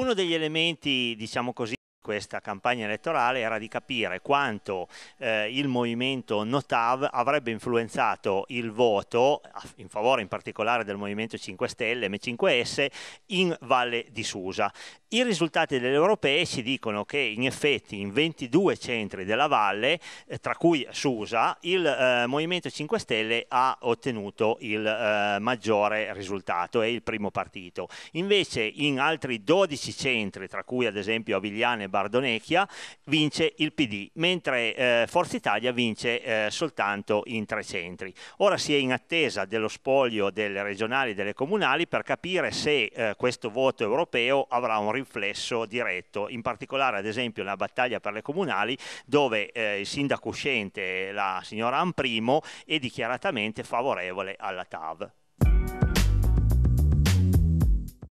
Uno degli elementi, diciamo così, questa campagna elettorale era di capire quanto eh, il movimento Notav avrebbe influenzato il voto in favore in particolare del Movimento 5 Stelle M5S in Valle di Susa. I risultati delle europee ci dicono che in effetti in 22 centri della valle, eh, tra cui Susa, il eh, Movimento 5 Stelle ha ottenuto il eh, maggiore risultato, è il primo partito. Invece in altri 12 centri, tra cui ad esempio Avigliane Bardonecchia, vince il PD, mentre eh, Forza Italia vince eh, soltanto in tre centri. Ora si è in attesa dello spoglio delle regionali e delle comunali per capire se eh, questo voto europeo avrà un riflesso diretto, in particolare ad esempio nella battaglia per le comunali dove eh, il sindaco uscente, la signora Amprimo, è dichiaratamente favorevole alla TAV.